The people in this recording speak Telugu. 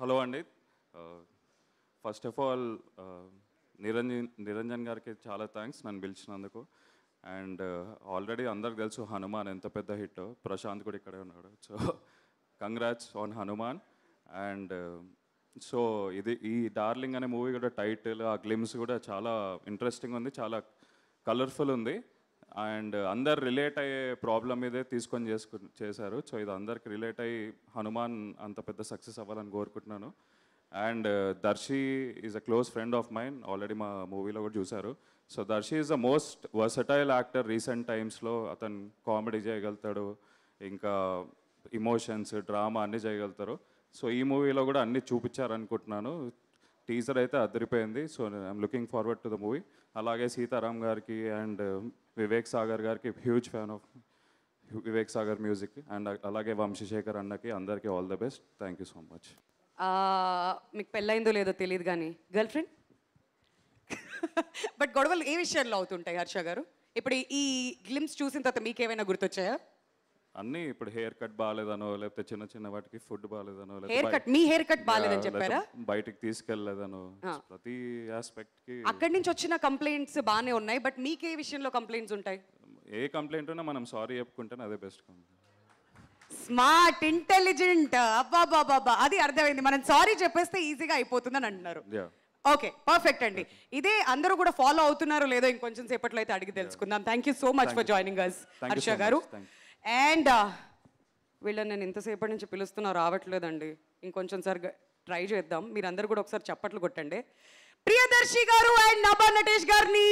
హలో అండి first of all Niranjan Niranjan గారికి చాలా థ్యాంక్స్ నన్ను పిలిచినందుకు అండ్ ఆల్రెడీ అందరికి తెలుసు హనుమాన్ ఎంత పెద్ద హిట్ ప్రశాంత్ కూడా ఇక్కడే ఉన్నాడు so congrats on Hanuman and so ఇది ఈ డార్లింగ్ అనే మూవీ కూడా టైటిల్ ఆ గ్లిమ్స్ కూడా చాలా ఇంట్రెస్టింగ్ ఉంది చాలా కలర్ఫుల్ ఉంది అండ్ అందరు రిలేట్ అయ్యే ప్రాబ్లం మీదే తీసుకొని చేసుకు చేశారు సో ఇది అందరికి రిలేట్ అయ్యి హనుమాన్ అంత పెద్ద సక్సెస్ అవ్వాలని కోరుకుంటున్నాను and Darshi is a close friend of mine already మా మూవీలో కూడా చూశారు so Darshi is the most versatile actor recent టైమ్స్లో అతను కామెడీ చేయగలుగుతాడు ఇంకా ఇమోషన్స్ డ్రామా అన్నీ చేయగలుగుతారు సో ఈ మూవీలో కూడా అన్నీ చూపించారనుకుంటున్నాను టీజర్ అయితే అదిరిపోయింది so I'm looking forward to the movie అలాగే సీతారాం గారికి అండ్ వివేక్ సాగర్ గారికి huge fan of Vivek Sagar music and అలాగే వంశీశేఖర్ అన్నకి అందరికీ all the best thank you so much మీకు పెళ్ళైందో లేదో తెలియదు కానీ గర్ల్ ఫ్రెండ్ బట్ గొడవలు ఏ విషయాల్లో అవుతుంటాయి హర్ష గారు ఇప్పుడు ఈ గ్లిమ్స్ చూసిన తర్వాత మీకేమైనా గుర్తొచ్చాయా అన్ని ఇప్పుడు హెయిర్ కట్ బాగాలేదనో లేకపోతే చిన్న చిన్న వాటికి ఫుడ్ బాగాలేదనో హెయిర్ కట్ మీ హెయిర్ కట్ బాగాలేదని చెప్పారా బయటికి తీసుకెళ్లేదనో ప్రతి ఆస్పెక్ట్ కి అక్కడి నుంచి వచ్చిన కంప్లైంట్స్ బాగానే ఉన్నాయి బట్ ఏ విషయంలో కంప్లైంట్స్ ఉంటాయి ఏ కంప్లైంట్ ఉన్నా మనం సారీ చెప్పుకుంటాను అదే బెస్ట్ స్మార్ట్ ఇంటెలిజెంట్ అబ్బాబాబా అది అర్థమైంది మనం సారీ చెప్పేస్తే ఈజీగా అయిపోతుందని అంటున్నారు ఓకే పర్ఫెక్ట్ అండి ఇదే అందరూ కూడా ఫాలో అవుతున్నారో లేదో ఇంకొంచెం సేపట్లో అయితే అడిగి తెలుసుకుందాం thank you so much for joining us Harsha గారు అండ్ uh, వీళ్ళని నేను ఇంతసేపటి నుంచి పిలుస్తున్నా రావట్లేదండి ఇంకొంచెం సార్ ట్రై చేద్దాం మీరందరూ కూడా ఒకసారి చప్పట్లు కొట్టండి ప్రియదర్శి గారు అండ్ నభా నటేష్ గారిని